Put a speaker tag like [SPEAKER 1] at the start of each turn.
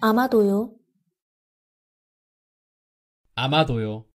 [SPEAKER 1] 아마도요.
[SPEAKER 2] 아마도요.